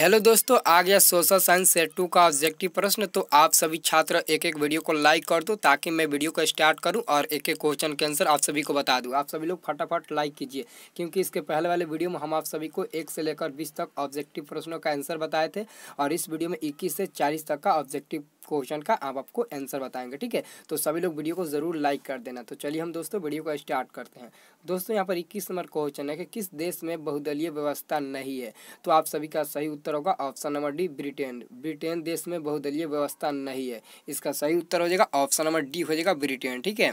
hello दोस्तों आ गया सोशल साइंस सेट टू का ऑब्जेक्टिव प्रश्न तो आप सभी छात्र एक एक वीडियो को लाइक कर दो ताकि मैं वीडियो को स्टार्ट करूं और एक एक क्वेश्चन के आंसर आप सभी को बता दूं आप सभी लोग फटाफट लाइक कीजिए क्योंकि इसके पहले वाले वीडियो में हम आप सभी को एक से लेकर बीस तक ऑब्जेक्टिव प्रश्नों का आंसर बताए थे और इस वीडियो में इक्कीस से चालीस तक का ऑब्जेक्टिव क्वेश्चन का आप आपको आंसर बताएंगे ठीक है तो सभी लोग वीडियो को ज़रूर लाइक कर देना तो चलिए हम दोस्तों वीडियो को स्टार्ट करते हैं दोस्तों यहाँ पर इक्कीस नंबर क्वेश्चन है कि किस देश में बहुदलीय व्यवस्था नहीं है तो आप सभी का सही उत्तर होगा option number D Britain Britain देश में बहुदलीय व्यवस्था नहीं है इसका सही उत्तर हो जाएगा ऑप्शन नंबर डी हो जाएगा ब्रिटेन ठीक है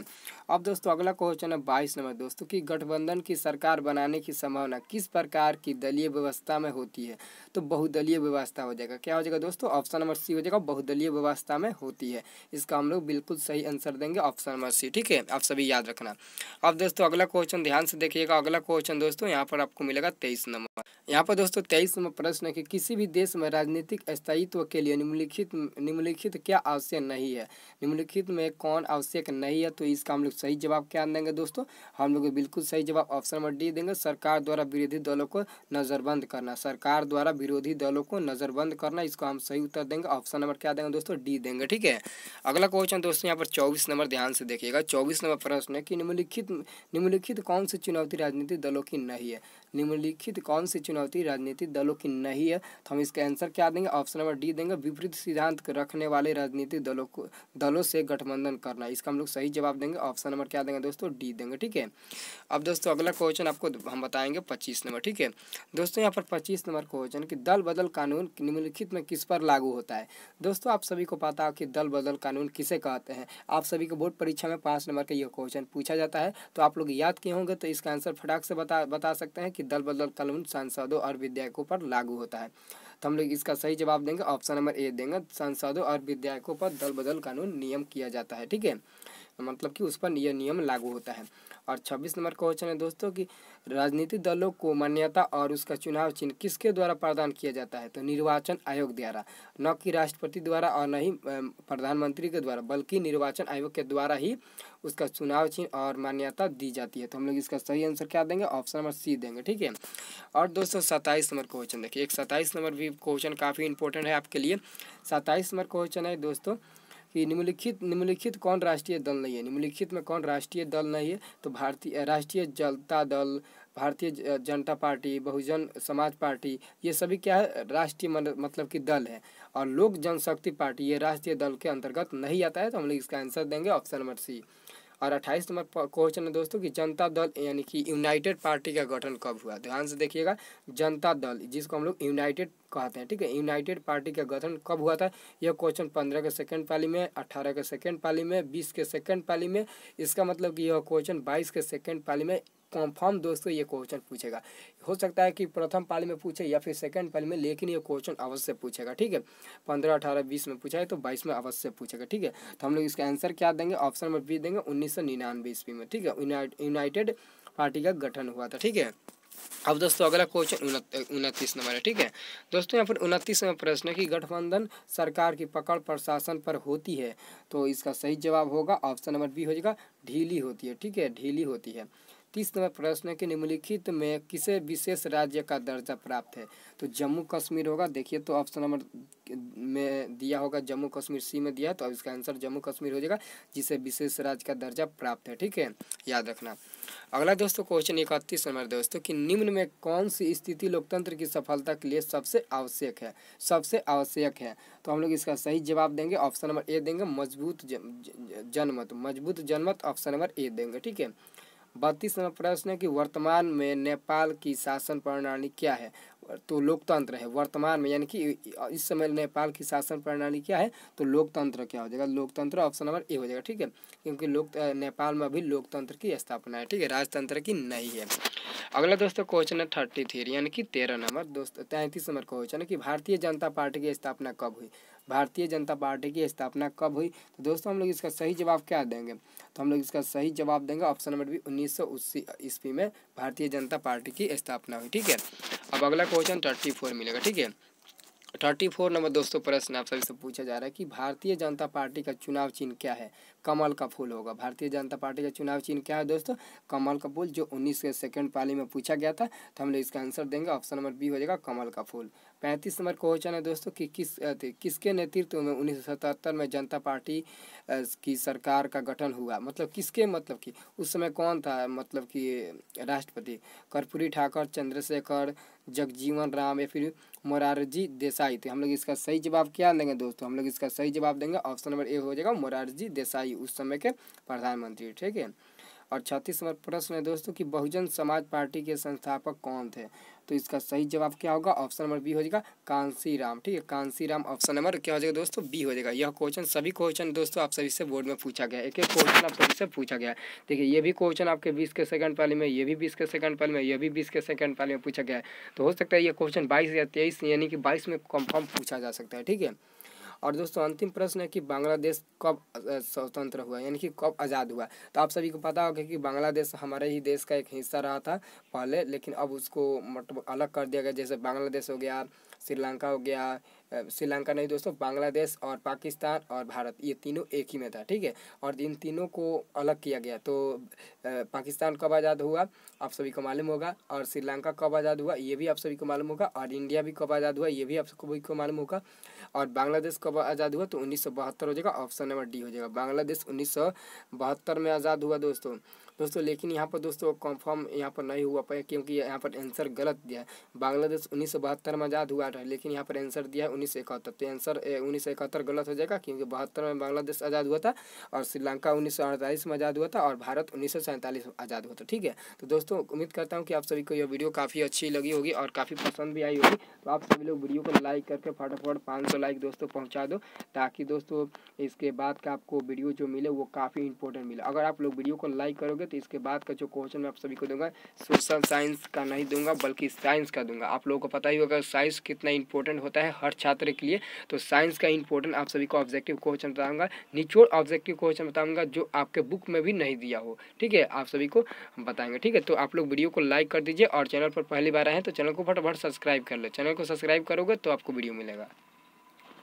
अब दोस्तों अगला क्वेश्चन है बाईस नंबर दोस्तों की गठबंधन की सरकार बनाने की संभावना किस प्रकार की दलीय व्यवस्था में होती है तो बहुदलीय व्यवस्था हो जाएगा क्या हो जाएगा दोस्तों ऑप्शन नंबर सी हो जाएगा बहुदलीय व्यवस्था अवस्था में होती है इसका हम लोग बिल्कुल सही आंसर देंगे ऑप्शन नंबर सी ठीक है आप सभी याद रखना अब दोस्तों अगला क्वेश्चन ध्यान से देखिएगा अगला क्वेश्चन दोस्तों यहाँ पर आपको मिलेगा तेईस नंबर यहाँ पर दोस्तों तेईस नंबर प्रश्न है कि किसी भी देश में राजनीतिक स्थायित्व के लिए निम्नलिखित निम्नलिखित क्या आवश्यक नहीं है निम्नलिखित में कौन आवश्यक नहीं है तो इसका हम लोग सही जवाब क्या देंगे दोस्तों हम लोग बिल्कुल सही जवाब ऑप्शन नंबर डी देंगे सरकार द्वारा विरोधी दलों को नज़रबंद करना सरकार द्वारा विरोधी दलों को नज़रबंद करना इसको हम सही उत्तर देंगे ऑप्शन नंबर क्या देंगे दोस्तों डी देंगे ठीक है अगला क्वेश्चन दोस्तों यहाँ पर चौबीस नंबर ध्यान से देखिएगा चौबीस नंबर प्रश्न है कि निम्नलिखित निम्नलिखित कौन सी चुनौती राजनीतिक दलों की नहीं है निम्नलिखित कौन सी चुनौती राजनीतिक दलों की नहीं है तो हम इसका आंसर क्या देंगे ऑप्शन नंबर डी देंगे विपरीत सिद्धांत रखने वाले राजनीतिक दलों को दलों से गठबंधन करना इसका हम लोग सही जवाब देंगे ऑप्शन नंबर क्या देंगे दोस्तों डी देंगे ठीक है अब दोस्तों अगला क्वेश्चन आपको हम बताएंगे पच्चीस नंबर ठीक है दोस्तों यहाँ पर पच्चीस नंबर क्वेश्चन कि दल बदल कानून निम्नलिखित में किस पर लागू होता है दोस्तों आप सभी को पता हो कि दल बदल कानून किसे कहते हैं आप सभी को बोर्ड परीक्षा में पाँच नंबर का यह क्वेश्चन पूछा जाता है तो आप लोग याद किए होंगे तो इसका आंसर फटाक से बता बता सकते हैं कि दल बदल कानून सांसदों और विधेयकों पर लागू होता है तो हम लोग इसका सही जवाब देंगे ऑप्शन नंबर ए देंगे सांसदों और विधेयकों पर दल बदल कानून नियम किया जाता है ठीक है मतलब कि उस पर यह नियम लागू होता है और छब्बीस नंबर क्वेश्चन है दोस्तों कि राजनीतिक दलों को मान्यता और उसका चुनाव चिन्ह किसके द्वारा प्रदान किया जाता है तो निर्वाचन आयोग द्वारा न कि राष्ट्रपति द्वारा और न ही प्रधानमंत्री के द्वारा बल्कि निर्वाचन आयोग के द्वारा ही उसका चुनाव चिन्ह और मान्यता दी जाती है तो हम लोग इसका सही आंसर क्या देंगे ऑप्शन नंबर सी देंगे ठीक है और दोस्तों सत्ताईस नंबर क्वेश्चन देखिए एक सत्ताईस नंबर भी क्वेश्चन काफ़ी इंपॉर्टेंट है आपके लिए सत्ताईस नंबर क्वेश्चन है दोस्तों कि निम्नलिखित निम्नलिखित कौन राष्ट्रीय दल नहीं है निम्नलिखित में कौन राष्ट्रीय दल नहीं है तो भारतीय राष्ट्रीय जनता दल भारतीय जनता पार्टी बहुजन समाज पार्टी ये सभी क्या है राष्ट्रीय मतलब कि दल है और लोक जनशक्ति पार्टी ये राष्ट्रीय दल के अंतर्गत नहीं आता है तो हम लोग इसका आंसर देंगे ऑप्शन नंबर सी और अट्ठाईस नंबर क्वेश्चन है दोस्तों कि जनता दल यानी कि यूनाइटेड पार्टी का गठन कब हुआ तो ध्यान से देखिएगा जनता दल जिसको हम लोग यूनाइटेड कहते हैं ठीक है यूनाइटेड पार्टी का गठन कब हुआ था यह क्वेश्चन पंद्रह के सेकंड पाली में अठारह के सेकंड पाली में बीस के सेकंड पाली में इसका मतलब कि यह क्वेश्चन बाईस के सेकंड पाली में कॉन्फर्म दोस्तों ये क्वेश्चन पूछेगा हो सकता है कि प्रथम पाली में पूछे या फिर सेकंड पाली में लेकिन ये क्वेश्चन अवश्य पूछेगा ठीक है पंद्रह अठारह बीस में पूछा है तो बाईस में अवश्य पूछेगा ठीक है तो हम लोग इसका आंसर क्या देंगे ऑप्शन नंबर बी देंगे उन्नीस सौ निन्यानवे ईस्वी में ठीक है यूनाइटेड पार्टी का गठन हुआ था ठीक है अब दोस्तों अगला क्वेश्चन उनतीस नंबर है ठीक है दोस्तों यहाँ पर उनतीस नंबर प्रश्न है कि गठबंधन सरकार की पकड़ प्रशासन पर होती है तो इसका सही जवाब होगा ऑप्शन नंबर बी हो जाएगा ढीली होती है ठीक है ढीली होती है तीस नंबर प्रश्न है कि निम्नलिखित में किसे विशेष राज्य का दर्जा प्राप्त है तो जम्मू कश्मीर होगा देखिए तो ऑप्शन नंबर में दिया होगा जम्मू कश्मीर सी में दिया है तो अब इसका आंसर जम्मू कश्मीर हो जाएगा जिसे विशेष राज्य का दर्जा प्राप्त है ठीक है याद रखना अगला दोस्तों क्वेश्चन इकतीस नंबर दोस्तों कि निम्न में कौन सी स्थिति लोकतंत्र की सफलता के लिए सबसे आवश्यक है सबसे आवश्यक है तो हम लोग इसका सही जवाब देंगे ऑप्शन नंबर ए देंगे मजबूत जनमत मजबूत जनमत ऑप्शन नंबर ए देंगे ठीक है बत्तीसवा प्रश्न है कि वर्तमान में नेपाल की शासन प्रणाली क्या है तो लोकतंत्र है वर्तमान में यानी कि इस समय नेपाल की शासन प्रणाली क्या है तो लोकतंत्र क्या हो जाएगा लोकतंत्र ऑप्शन नंबर ए हो जाएगा ठीक है क्योंकि लोक नेपाल में अभी लोकतंत्र की स्थापना है ठीक है राजतंत्र की नहीं है अगला दोस्तों क्वेश्चन है थर्टी थ्री यानी कि तेरह नंबर दोस्तों तैंतीस नंबर क्वेश्चन है कि भारतीय जनता पार्टी की स्थापना कब हुई भारतीय जनता पार्टी की स्थापना कब हुई तो दोस्तों हम लोग इसका सही जवाब क्या देंगे तो हम लोग इसका सही जवाब देंगे ऑप्शन नंबर बी उन्नीस सौ ईस्वी में भारतीय जनता पार्टी की स्थापना हुई ठीक है अब अगला क्वेश्चन थर्टी फोर मिलेगा ठीक है थर्टी फोर नंबर दोस्तों प्रश्न आप सभी से पूछा जा रहा है कि भारतीय जनता पार्टी का चुनाव चिन्ह क्या है कमल का फूल होगा भारतीय जनता पार्टी का चुनाव चिन्ह क्या है दोस्तों कमल का फूल जो उन्नीस के सेकेंड पाली में पूछा गया था तो हम लोग इसका आंसर देंगे ऑप्शन नंबर बी हो जाएगा कमल का फूल पैंतीस नंबर क्वेश्चन है दोस्तों कि किस किसके नेतृत्व में उन्नीस में जनता पार्टी की सरकार का गठन हुआ मतलब किसके मतलब कि उस समय कौन था मतलब कि राष्ट्रपति कर्पूरी ठाकर चंद्रशेखर जगजीवन राम या फिर मोरारजी देसाई थे हम लोग इसका सही जवाब क्या देंगे दोस्तों हम लोग इसका सही जवाब देंगे ऑप्शन नंबर ए हो जाएगा मोरारजी देसाई उस समय के प्रधानमंत्री ठीक है और छत्तीस नंबर प्रश्न है दोस्तों कि बहुजन समाज पार्टी के संस्थापक कौन थे तो इसका सही जवाब क्या होगा ऑप्शन नंबर बी हो जाएगा कांसी राम ठीक है कांसी राम ऑप्शन नंबर क्या हो जाएगा दोस्तों बी हो जाएगा यह क्वेश्चन सभी क्वेश्चन दोस्तों आप सभी से बोर्ड में पूछा गया एक एक क्वेश्चन आप सभी से पूछा गया देखिए ये भी क्वेश्चन आपके बीस के सेकंड पहले में ये भी बीस के सेकंड पहले में ये भी बीस के सेकंड पहले में पूछा गया है तो हो सकता है ये क्वेश्चन बाईस या तेईस यानी कि बाईस में कंफर्म पूछा जा सकता है ठीक है और दोस्तों अंतिम प्रश्न है कि बांग्लादेश कब स्वतंत्र हुआ यानी कि कब आज़ाद हुआ तो आप सभी को पता होगा कि बांग्लादेश हमारे ही देश का एक हिस्सा रहा था पहले लेकिन अब उसको मतलब अलग कर दिया गया जैसे बांग्लादेश हो गया श्रीलंका हो गया श्रीलंका नहीं दोस्तों बांग्लादेश और पाकिस्तान और भारत ये तीनों एक ही में था ठीक है और इन तीनों को अलग किया गया तो पाकिस्तान कब आज़ाद हुआ आप सभी को मालूम होगा और श्रीलंका कब आज़ाद हुआ ये भी आप सभी को मालूम होगा और इंडिया भी कब आज़ाद हुआ ये भी आप सभी को मालूम होगा और बांग्लादेश कब आज़ाद हुआ तो उन्नीस हो जाएगा ऑप्शन नंबर डी हो जाएगा बांग्लादेश उन्नीस में आज़ाद हुआ दोस्तों दोस्तों लेकिन यहाँ पर दोस्तों कंफर्म यहाँ पर नहीं हुआ पाया क्योंकि यहाँ पर आंसर गलत दिया है बांग्लादेश उन्नीस में आज़ाद हुआ था लेकिन यहाँ पर आंसर दिया है उन्नीस सौ इकहत्तर तो आंसर उन्नीस सौ इकहत्तर गलत हो जाएगा क्योंकि बहत्तर में बांग्लादेश आज़ाद हुआ था और श्रीलंका उन्नीस सौ अड़तालीस में आज़ाद हुआ था और भारत उन्नीस सौ सैंतालीस में आज़ाद हुआ था ठीक है तो दोस्तों उम्मीद करता हूँ कि आप सभी को यह वीडियो काफ़ी अच्छी लगी होगी और काफ़ी पसंद भी आई होगी तो आप सभी लोग वीडियो को लाइक करके फटाफट पाँच सौ लाइक दोस्तों पहुँचा दो ताकि दोस्तों इसके बाद का आपको वीडियो जो मिले वो काफ़ी इंपॉर्टेंट मिले अगर आप लोग वीडियो को लाइक करोगे तो इसके बाद का जो क्वेश्चन मैं आप सभी को दूंगा सोशल साइंस का नहीं दूंगा बल्कि साइंस का दूंगा आप लोगों को पता ही होगा साइंस कितना इंपॉर्टेंट होता है हर छात्र के लिए तो साइंस का इंपॉर्टेंट आप सभी को ऑब्जेक्टिव क्वेश्चन बताऊंगा निचोड़ ऑब्जेक्टिव क्वेश्चन बताऊंगा जो आपके बुक में भी नहीं दिया हो ठीक है आप सभी को बताएंगे ठीक है तो आप लोग वीडियो को लाइक कर दीजिए और चैनल पर पहली बार आए हैं तो चैनल को फटाफट सब्सक्राइब कर लो चैनल को सब्सक्राइब करोगे तो आपको वीडियो मिलेगा